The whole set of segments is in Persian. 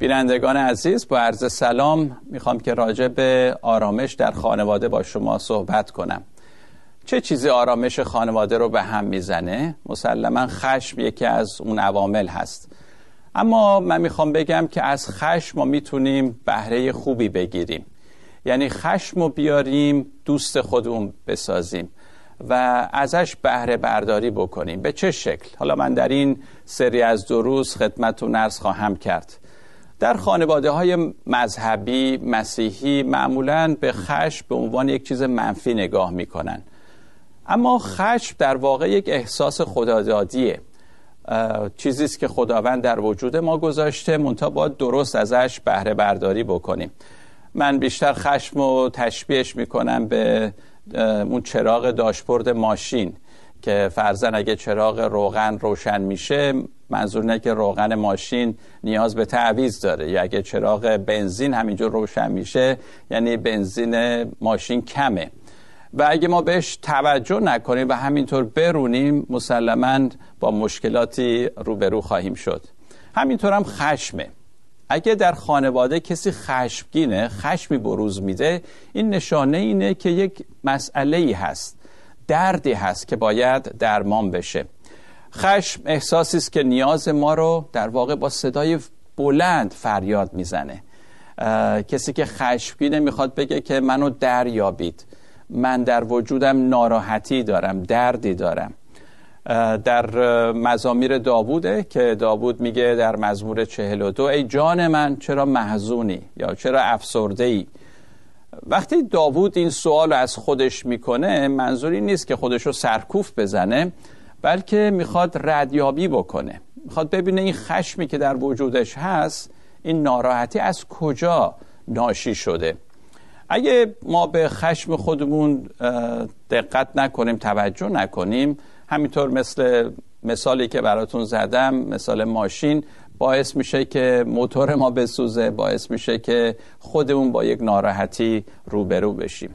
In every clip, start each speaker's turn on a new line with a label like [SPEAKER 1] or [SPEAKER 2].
[SPEAKER 1] بینندگان عزیز با عرض سلام میخوام که راجع به آرامش در خانواده با شما صحبت کنم چه چیزی آرامش خانواده رو به هم میزنه؟ مسلما خشم یکی از اون عوامل هست اما من میخوام بگم که از خشم ما میتونیم بهره خوبی بگیریم یعنی خشم رو بیاریم دوست خودمون بسازیم و ازش بهره برداری بکنیم به چه شکل حالا من در این سری از دو روز خدمتتون عرض خواهم کرد در خانواده های مذهبی مسیحی معمولا به خشم به عنوان یک چیز منفی نگاه میکنن اما خشم در واقع یک احساس خدادادیه چیزی است که خداوند در وجود ما گذاشته منتها باید درست ازش بهره برداری بکنیم من بیشتر خشم و تشبیهش میکنم به اون چراغ داشبورد ماشین که فرزن اگه چراغ روغن روشن میشه منظور نه که روغن ماشین نیاز به تعویض داره یا اگه چراغ بنزین همینجور روشن میشه یعنی بنزین ماشین کمه و اگه ما بهش توجه نکنیم و همینطور برونیم مسلما با مشکلاتی روبرو خواهیم شد همینطور هم خشمه اگه در خانواده کسی خشمگینه خشمی بروز میده این نشانه اینه که یک مسئله ای هست دردی هست که باید درمان بشه خشم احساسی است که نیاز ما رو در واقع با صدای بلند فریاد میزنه کسی که خشمگینه میخواد بگه که منو دریابید من در وجودم ناراحتی دارم دردی دارم در مزامیر داووده که داوود میگه در مزمور 42 ای جان من چرا محزونی یا چرا افسرده ای وقتی داوود این سوال از خودش میکنه منظوری نیست که خودش رو سرکوف بزنه بلکه میخواد ردیابی بکنه میخواد ببینه این خشمی که در وجودش هست این ناراحتی از کجا ناشی شده اگه ما به خشم خودمون دقت نکنیم توجه نکنیم همینطور مثل مثالی که براتون زدم مثال ماشین باعث میشه که موتور ما بسوزه باعث میشه که خودمون با یک ناراحتی روبرو بشیم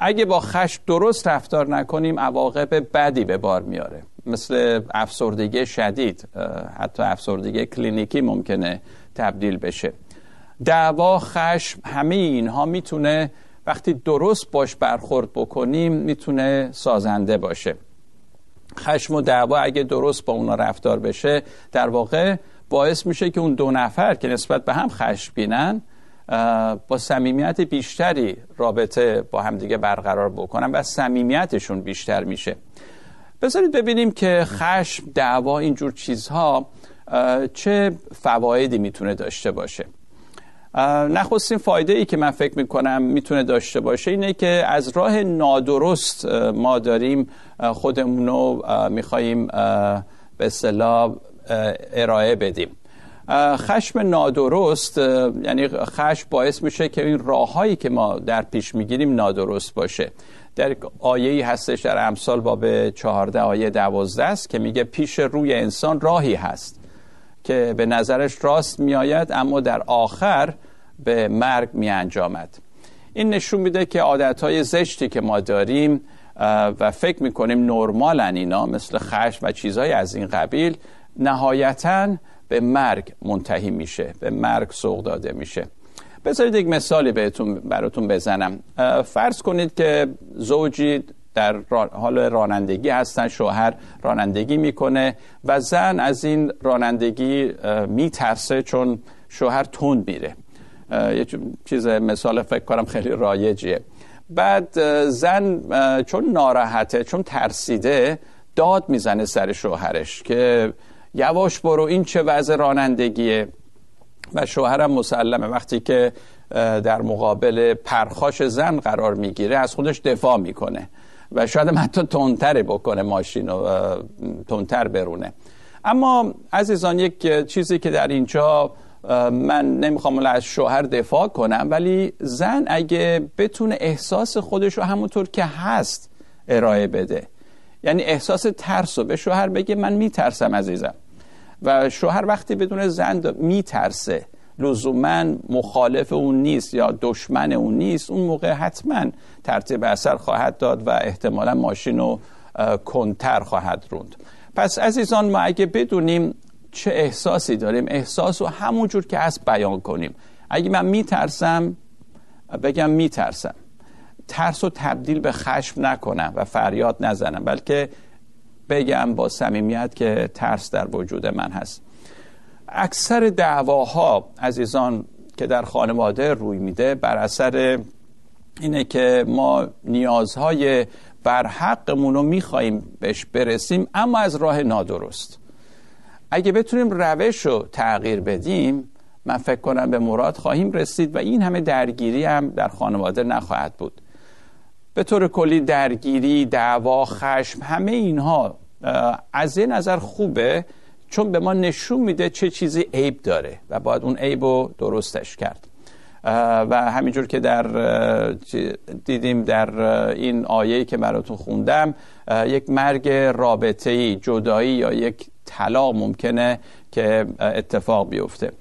[SPEAKER 1] اگه با خشم درست رفتار نکنیم عواقب بدی به بار میاره مثل افسردگی شدید حتی افسردگی کلینیکی ممکنه تبدیل بشه دعوا خشم همه اینها میتونه وقتی درست باش برخورد بکنیم میتونه سازنده باشه خشم و دعوا اگه درست با اونا رفتار بشه در واقع باعث میشه که اون دو نفر که نسبت به هم بینن با صمیمیت بیشتری رابطه با همدیگه برقرار بکنن و صمیمیتشون بیشتر میشه بذارید ببینیم که خشم دعوا اینجور چیزها چه فوایدی میتونه داشته باشه نخستین فایده ای که من فکر میکنم میتونه داشته باشه اینه که از راه نادرست ما داریم خودمون رو میخواییم به صلاح ارائه بدیم خشم نادرست یعنی خشم باعث میشه که این راههایی که ما در پیش میگیریم نادرست باشه در آیه هستش در امثال باب 14 آیه 12 است که میگه پیش روی انسان راهی هست که به نظرش راست میآید اما در آخر به مرگ میانجامد این نشون میده که های زشتی که ما داریم و فکر میکنیم نرمالن اینا مثل خشم و چیزهای از این قبیل نهایتاً به مرگ منتهی میشه به مرگ سوق داده میشه بذارید یک مثالی بهتون براتون بزنم فرض کنید که زوجی در حال رانندگی هستن شوهر رانندگی میکنه و زن از این رانندگی میترسه چون شوهر تند میره یه چیز مثال فکر کنم خیلی رایجیه بعد زن چون ناراحته چون ترسیده داد میزنه سر شوهرش که یواش برو این چه وضع رانندگیه و شوهرم مسلمه وقتی که در مقابل پرخاش زن قرار میگیره از خودش دفاع میکنه و شاید حتی تونتر بکنه ماشین و تندتر برونه اما عزیزان یک چیزی که در اینجا من نمیخوام از شوهر دفاع کنم ولی زن اگه بتونه احساس خودش رو همونطور که هست ارائه بده یعنی احساس ترس رو به شوهر بگه من میترسم عزیزم و شوهر وقتی بدون زن میترسه لزوما مخالف اون نیست یا دشمن اون نیست اون موقع حتما ترتیب اثر خواهد داد و احتمالا ماشین رو کنتر خواهد روند پس عزیزان ما اگه بدونیم چه احساسی داریم احساس رو همونجور که هست بیان کنیم اگه من میترسم بگم میترسم ترس و تبدیل به خشم نکنم و فریاد نزنم بلکه بگم با صمیمیت که ترس در وجود من هست اکثر دعواها عزیزان که در خانواده روی میده بر اثر اینه که ما نیازهای برحقمون رو میخواییم بهش برسیم اما از راه نادرست اگه بتونیم روش رو تغییر بدیم من فکر کنم به مراد خواهیم رسید و این همه درگیری هم در خانواده نخواهد بود به طور کلی درگیری دعوا خشم همه اینها از یه نظر خوبه چون به ما نشون میده چه چیزی عیب داره و باید اون عیب رو درستش کرد و همینجور که در دیدیم در این آیه که براتون خوندم یک مرگ رابطه ای جدایی یا یک طلاق ممکنه که اتفاق بیفته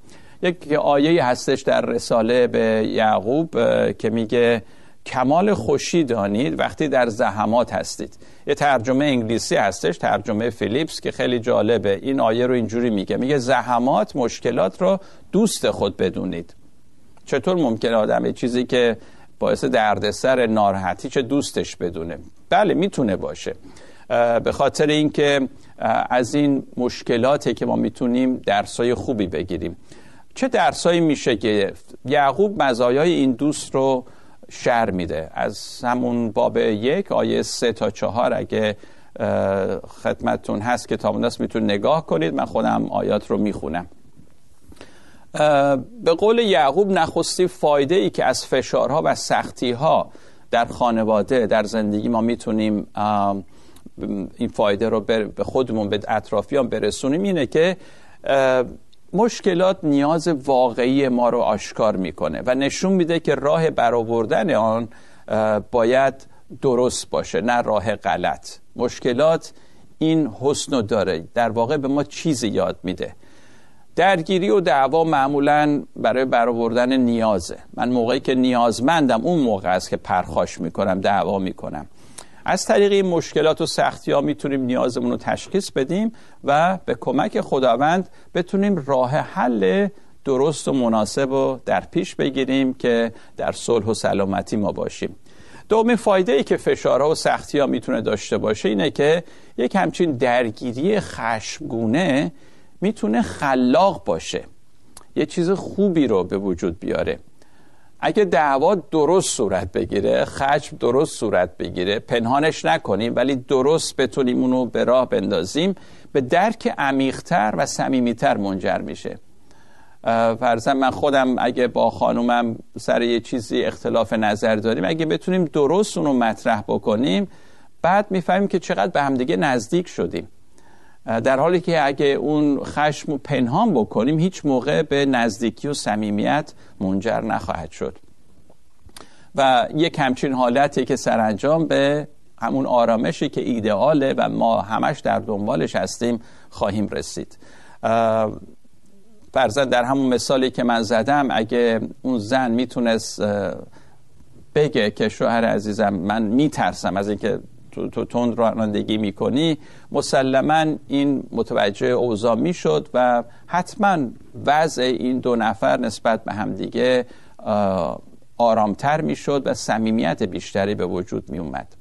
[SPEAKER 1] یک آیه هستش در رساله به یعقوب که میگه کمال خوشی دانید وقتی در زحمات هستید یه ترجمه انگلیسی هستش ترجمه فیلیپس که خیلی جالبه این آیه رو اینجوری میگه میگه زحمات مشکلات رو دوست خود بدونید چطور ممکنه آدم چیزی که باعث دردسر ناراحتی چه دوستش بدونه بله میتونه باشه به خاطر اینکه از این مشکلاته که ما میتونیم درسای خوبی بگیریم چه درسایی میشه گرفت یعقوب مزایای این دوست رو شر میده از همون باب یک آیه سه تا چهار اگه خدمتتون هست که تابون میتون نگاه کنید من خودم آیات رو میخونم به قول یعقوب نخستی فایده ای که از فشارها و سختیها در خانواده در زندگی ما میتونیم این فایده رو به خودمون به اطرافیان برسونیم اینه که مشکلات نیاز واقعی ما رو آشکار میکنه و نشون میده که راه برآوردن آن باید درست باشه نه راه غلط مشکلات این حسن داره در واقع به ما چیزی یاد میده درگیری و دعوا معمولا برای برآوردن نیازه من موقعی که نیازمندم اون موقع است که پرخاش میکنم دعوا میکنم از طریق این مشکلات و سختی ها میتونیم نیازمون رو تشخیص بدیم و به کمک خداوند بتونیم راه حل درست و مناسب رو در پیش بگیریم که در صلح و سلامتی ما باشیم دومین فایده ای که فشارها و سختی ها میتونه داشته باشه اینه که یک همچین درگیری خشمگونه میتونه خلاق باشه یه چیز خوبی رو به وجود بیاره اگه دعوا درست صورت بگیره خشم درست صورت بگیره پنهانش نکنیم ولی درست بتونیم اونو به راه بندازیم به درک عمیقتر و صمیمیتر منجر میشه فرزن من خودم اگه با خانومم سر یه چیزی اختلاف نظر داریم اگه بتونیم درست اونو مطرح بکنیم بعد میفهمیم که چقدر به همدیگه نزدیک شدیم در حالی که اگه اون خشم پنهان بکنیم هیچ موقع به نزدیکی و صمیمیت منجر نخواهد شد و یک همچین حالتی که سرانجام به همون آرامشی که ایدئاله و ما همش در دنبالش هستیم خواهیم رسید فرزن در همون مثالی که من زدم اگه اون زن میتونست بگه که شوهر عزیزم من میترسم از اینکه تو تند رانندگی میکنی مسلما این متوجه اوضاع میشد و حتما وضع این دو نفر نسبت به همدیگه آرامتر میشد و صمیمیت بیشتری به وجود می اومد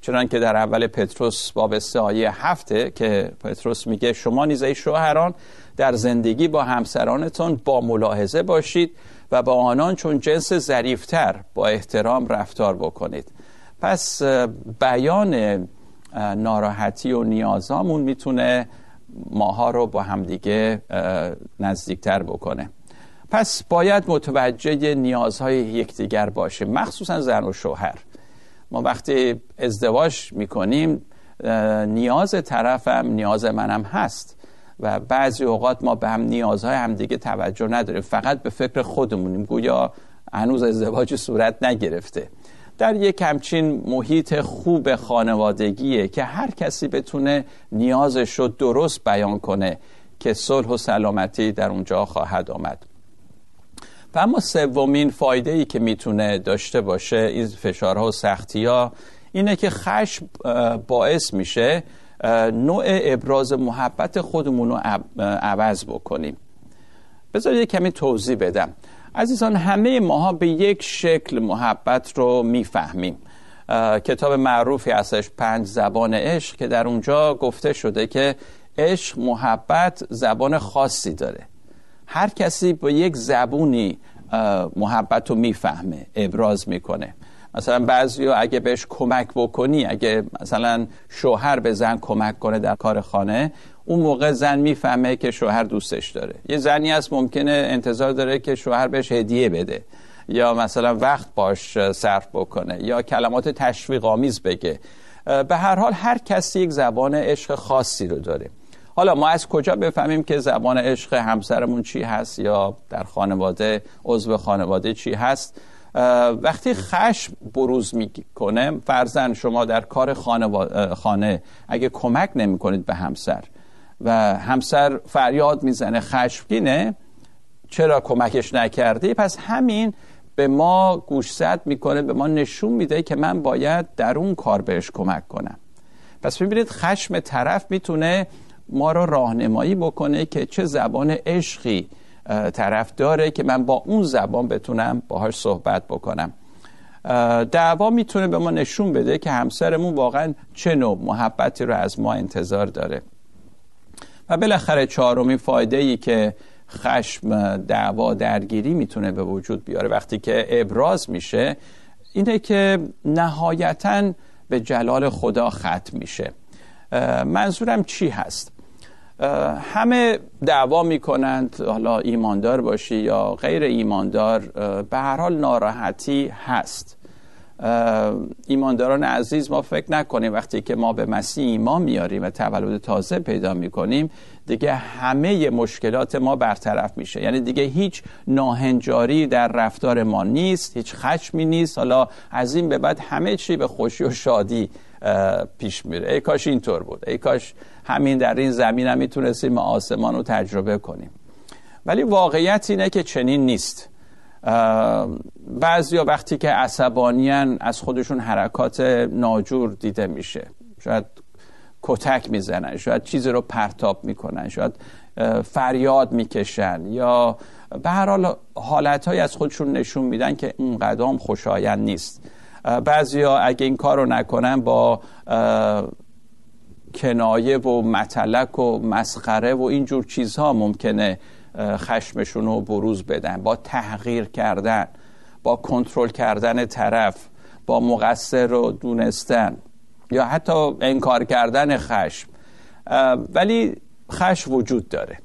[SPEAKER 1] چنان که در اول پتروس باب آیه هفته که پتروس میگه شما نیز ای شوهران در زندگی با همسرانتون با ملاحظه باشید و با آنان چون جنس ظریفتر با احترام رفتار بکنید پس بیان ناراحتی و نیازامون میتونه ماها رو با همدیگه نزدیکتر بکنه پس باید متوجه نیازهای یکدیگر باشه مخصوصا زن و شوهر ما وقتی ازدواج میکنیم نیاز طرفم نیاز منم هست و بعضی اوقات ما به هم نیازهای همدیگه توجه نداریم فقط به فکر خودمونیم گویا هنوز ازدواج صورت نگرفته در یک همچین محیط خوب خانوادگیه که هر کسی بتونه نیازش رو درست بیان کنه که صلح و سلامتی در اونجا خواهد آمد و اما سومین فایده ای که میتونه داشته باشه این فشارها و سختی ها اینه که خشم باعث میشه نوع ابراز محبت خودمون رو عوض بکنیم بذار یه کمی توضیح بدم عزیزان همه ماها به یک شکل محبت رو میفهمیم کتاب معروفی هستش پنج زبان عشق که در اونجا گفته شده که عشق محبت زبان خاصی داره هر کسی با یک زبونی محبت رو میفهمه ابراز میکنه مثلا بعضی اگه بهش کمک بکنی اگه مثلا شوهر به زن کمک کنه در کار خانه اون موقع زن میفهمه که شوهر دوستش داره یه زنی هست ممکنه انتظار داره که شوهر بهش هدیه بده یا مثلا وقت باش صرف بکنه یا کلمات تشویق آمیز بگه به هر حال هر کسی یک زبان عشق خاصی رو داره حالا ما از کجا بفهمیم که زبان عشق همسرمون چی هست یا در خانواده عضو خانواده چی هست وقتی خشم بروز میکنه فرزن شما در کار خانه اگه کمک نمیکنید به همسر و همسر فریاد میزنه خشمگینه چرا کمکش نکردی پس همین به ما گوشزد میکنه به ما نشون میده که من باید در اون کار بهش کمک کنم پس ببینید خشم طرف میتونه ما را راهنمایی بکنه که چه زبان عشقی طرف داره که من با اون زبان بتونم باهاش صحبت بکنم دعوا میتونه به ما نشون بده که همسرمون واقعا چه نوع محبتی رو از ما انتظار داره و بالاخره چهارمین فایده ای که خشم دعوا درگیری میتونه به وجود بیاره وقتی که ابراز میشه اینه که نهایتا به جلال خدا ختم میشه منظورم چی هست همه دعوا میکنند حالا ایماندار باشی یا غیر ایماندار به هر حال ناراحتی هست ایمانداران عزیز ما فکر نکنیم وقتی که ما به مسیح ایمان میاریم و تولد تازه پیدا میکنیم دیگه همه مشکلات ما برطرف میشه یعنی دیگه هیچ ناهنجاری در رفتار ما نیست هیچ خشمی نیست حالا از این به بعد همه چی به خوشی و شادی پیش میره ای کاش اینطور بود ای کاش همین در این زمین هم میتونستیم آسمان رو تجربه کنیم ولی واقعیت اینه که چنین نیست یا وقتی که عصبانیان از خودشون حرکات ناجور دیده میشه شاید کتک میزنن شاید چیزی رو پرتاب میکنن شاید فریاد میکشن یا به هر حال حالتهایی از خودشون نشون میدن که این قدم خوشایند نیست بعضیا اگه این کار رو نکنن با کنایه و متلک و مسخره و اینجور چیزها ممکنه خشمشون رو بروز بدن با تحقیر کردن با کنترل کردن طرف با مقصر رو دونستن یا حتی انکار کردن خشم ولی خشم وجود داره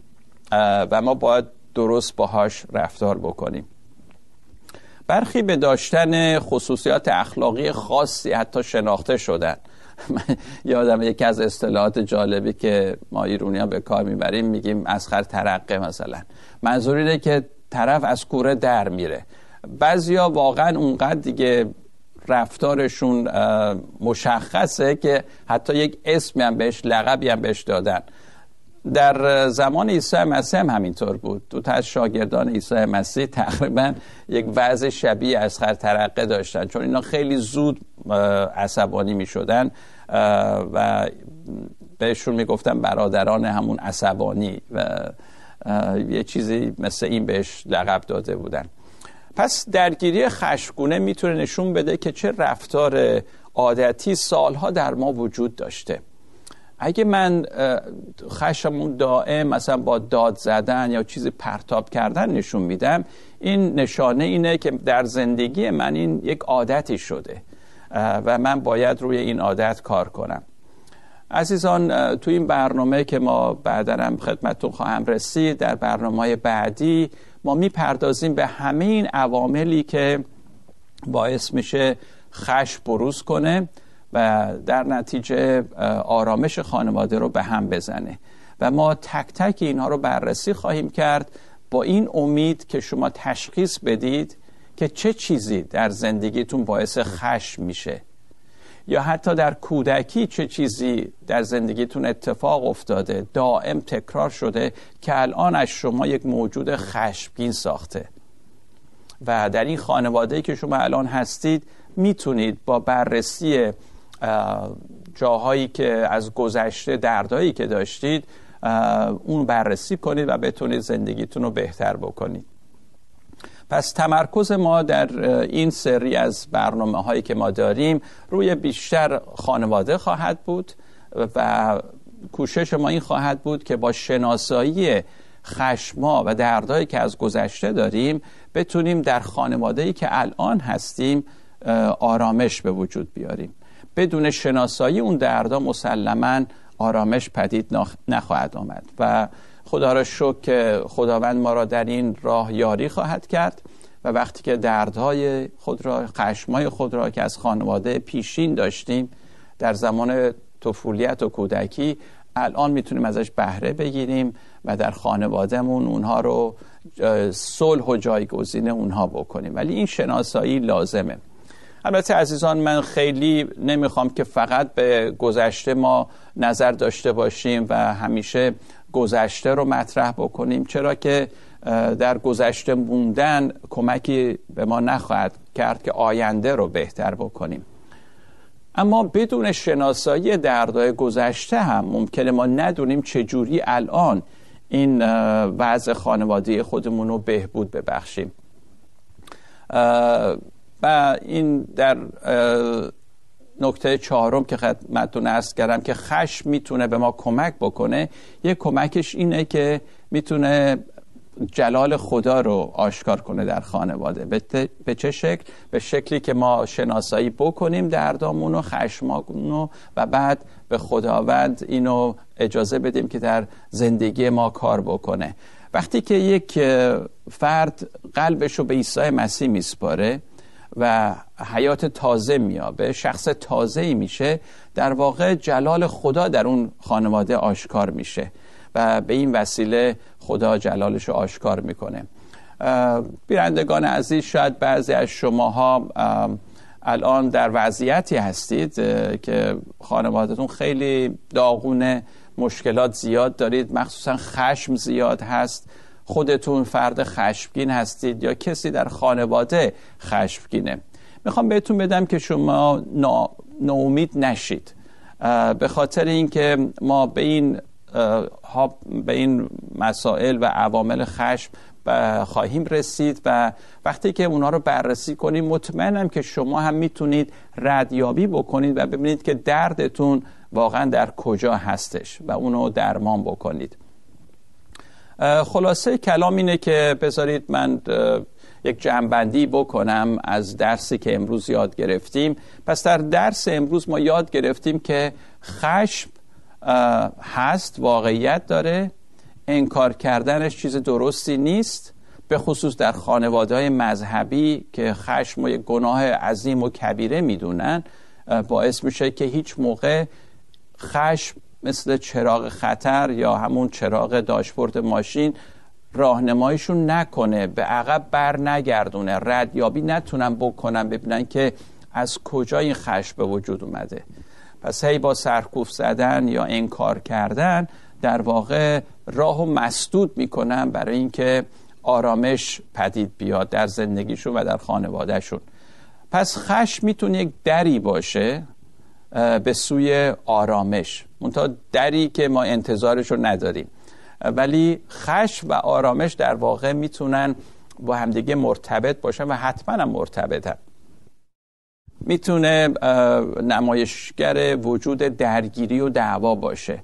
[SPEAKER 1] و ما باید درست باهاش رفتار بکنیم برخی به داشتن خصوصیات اخلاقی خاصی حتی شناخته شدن یادم یکی از اصطلاحات جالبی که ما ایرونی ها به کار میبریم میگیم اسخر ترقه مثلا منظور اینه که طرف از کوره در میره بعضیا واقعا اونقدر دیگه رفتارشون مشخصه که حتی یک اسمی هم بهش لقبی هم بهش دادن در زمان عیسی مسیح هم همینطور بود دو تا از شاگردان عیسی مسیح تقریبا یک وضع شبیه از ترقه داشتن چون اینا خیلی زود عصبانی می شدن و بهشون می گفتن برادران همون عصبانی و یه چیزی مثل این بهش لقب داده بودن پس درگیری خشمگونه میتونه نشون بده که چه رفتار عادتی سالها در ما وجود داشته اگه من خشمون دائم مثلا با داد زدن یا چیزی پرتاب کردن نشون میدم این نشانه اینه که در زندگی من این یک عادتی شده و من باید روی این عادت کار کنم عزیزان تو این برنامه که ما بعدرم خدمتون خواهم رسید در برنامه بعدی ما میپردازیم به همه این عواملی که باعث میشه خش بروز کنه و در نتیجه آرامش خانواده رو به هم بزنه و ما تک تک اینها رو بررسی خواهیم کرد با این امید که شما تشخیص بدید که چه چیزی در زندگیتون باعث خشم میشه یا حتی در کودکی چه چیزی در زندگیتون اتفاق افتاده دائم تکرار شده که الان از شما یک موجود خشمگین ساخته و در این خانواده که شما الان هستید میتونید با بررسی جاهایی که از گذشته دردایی که داشتید اون بررسی کنید و بتونید زندگیتون رو بهتر بکنید پس تمرکز ما در این سری از برنامه هایی که ما داریم روی بیشتر خانواده خواهد بود و کوشش ما این خواهد بود که با شناسایی خشما و دردهایی که از گذشته داریم بتونیم در خانواده‌ای که الان هستیم آرامش به وجود بیاریم بدون شناسایی اون دردا مسلما آرامش پدید نخواهد آمد و خدا را شکر که خداوند ما را در این راه یاری خواهد کرد و وقتی که دردهای خود را خشمهای خود را که از خانواده پیشین داشتیم در زمان طفولیت و کودکی الان میتونیم ازش بهره بگیریم و در خانوادهمون اونها رو صلح و جایگزین اونها بکنیم ولی این شناسایی لازمه البته عزیزان من خیلی نمیخوام که فقط به گذشته ما نظر داشته باشیم و همیشه گذشته رو مطرح بکنیم چرا که در گذشته موندن کمکی به ما نخواهد کرد که آینده رو بهتر بکنیم اما بدون شناسایی دردهای گذشته هم ممکنه ما ندونیم چجوری الان این وضع خانواده خودمون رو بهبود ببخشیم و این در نکته چهارم که خدمتتون ارز کردم که خشم میتونه به ما کمک بکنه یه کمکش اینه که میتونه جلال خدا رو آشکار کنه در خانواده به چه شکل؟ به شکلی که ما شناسایی بکنیم دردامون و خشمامون و بعد به خداوند اینو اجازه بدیم که در زندگی ما کار بکنه وقتی که یک فرد قلبش رو به عیسی مسیح میسپاره و حیات تازه میابه شخص تازه میشه در واقع جلال خدا در اون خانواده آشکار میشه و به این وسیله خدا جلالش آشکار میکنه بیرندگان عزیز شاید بعضی از شماها الان در وضعیتی هستید که خانوادتون خیلی داغونه مشکلات زیاد دارید مخصوصا خشم زیاد هست خودتون فرد خشمگین هستید یا کسی در خانواده خشمگینه میخوام بهتون بدم که شما ناامید نشید به خاطر اینکه ما به این ها به این مسائل و عوامل خشم خواهیم رسید و وقتی که اونا رو بررسی کنیم مطمئنم که شما هم میتونید ردیابی بکنید و ببینید که دردتون واقعا در کجا هستش و اونو درمان بکنید خلاصه کلام اینه که بذارید من یک جمعبندی بکنم از درسی که امروز یاد گرفتیم پس در درس امروز ما یاد گرفتیم که خشم هست واقعیت داره انکار کردنش چیز درستی نیست به خصوص در خانواده های مذهبی که خشم و یک گناه عظیم و کبیره میدونن باعث میشه که هیچ موقع خشم مثل چراغ خطر یا همون چراغ داشبورد ماشین راهنماییشون نکنه به عقب بر نگردونه ردیابی نتونن بکنن ببینن که از کجا این خش به وجود اومده پس هی با سرکوف زدن یا انکار کردن در واقع راه و مسدود میکنن برای اینکه آرامش پدید بیاد در زندگیشون و در خانوادهشون پس خش میتونه یک دری باشه به سوی آرامش منتها دری که ما انتظارش رو نداریم ولی خش و آرامش در واقع میتونن با همدیگه مرتبط باشن و حتما هم مرتبطن میتونه نمایشگر وجود درگیری و دعوا باشه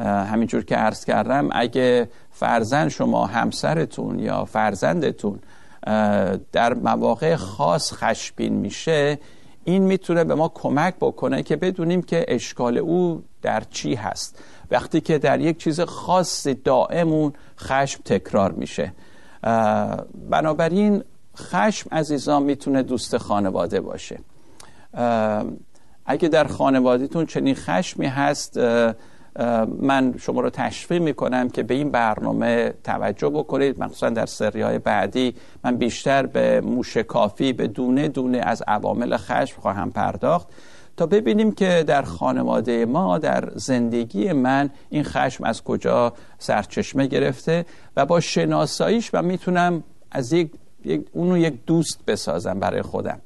[SPEAKER 1] همینجور که عرض کردم اگه فرزند شما همسرتون یا فرزندتون در مواقع خاص خشبین میشه این میتونه به ما کمک بکنه که بدونیم که اشکال او در چی هست وقتی که در یک چیز خاص دائمون خشم تکرار میشه بنابراین خشم عزیزان میتونه دوست خانواده باشه اگه در خانوادهتون چنین خشمی هست من شما رو تشویق کنم که به این برنامه توجه بکنید مخصوصا در های بعدی من بیشتر به کافی به دونه دونه از عوامل خشم خواهم پرداخت تا ببینیم که در خانواده ما در زندگی من این خشم از کجا سرچشمه گرفته و با شناساییش من میتونم از یک اونو یک دوست بسازم برای خودم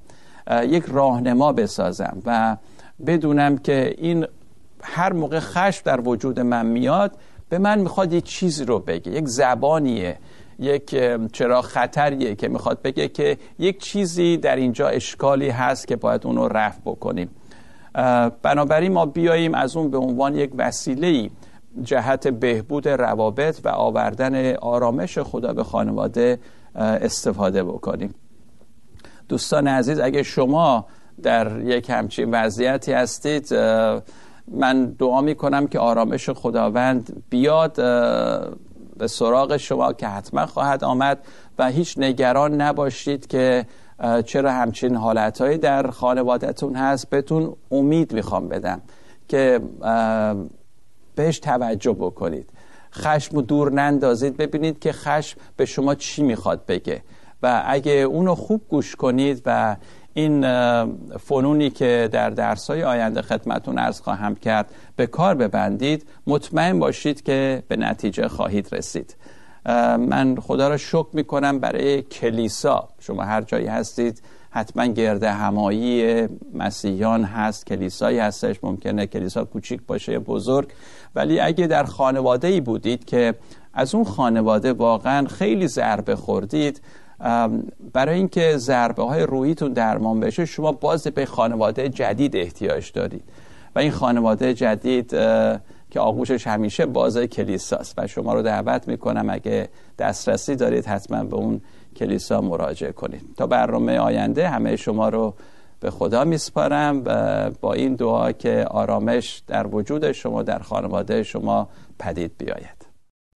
[SPEAKER 1] یک راهنما بسازم و بدونم که این هر موقع خشم در وجود من میاد به من میخواد یه چیزی رو بگه یک زبانیه یک چرا خطریه که میخواد بگه که یک چیزی در اینجا اشکالی هست که باید اون رو رفع بکنیم بنابراین ما بیاییم از اون به عنوان یک وسیله جهت بهبود روابط و آوردن آرامش خدا به خانواده استفاده بکنیم دوستان عزیز اگه شما در یک همچین وضعیتی هستید من دعا می کنم که آرامش خداوند بیاد به سراغ شما که حتما خواهد آمد و هیچ نگران نباشید که چرا همچین حالتهایی در خانوادتون هست بهتون امید میخوام بدم که بهش توجه بکنید خشم و دور نندازید ببینید که خشم به شما چی میخواد بگه و اگه اونو خوب گوش کنید و این فنونی که در درسای آینده خدمتون ارز خواهم کرد به کار ببندید مطمئن باشید که به نتیجه خواهید رسید من خدا را شکر میکنم برای کلیسا شما هر جایی هستید حتما گرد همایی مسیحیان هست کلیسایی هستش ممکنه کلیسا کوچیک باشه بزرگ ولی اگه در خانواده ای بودید که از اون خانواده واقعا خیلی ضربه خوردید برای اینکه ضربه های رویتون درمان بشه شما باز به خانواده جدید احتیاج دارید و این خانواده جدید که آغوشش همیشه بازه کلیساست و شما رو دعوت میکنم اگه دسترسی دارید حتما به اون کلیسا مراجعه کنید تا برنامه آینده همه شما رو به خدا میسپارم و با این دعا که آرامش در وجود شما در خانواده شما پدید بیاید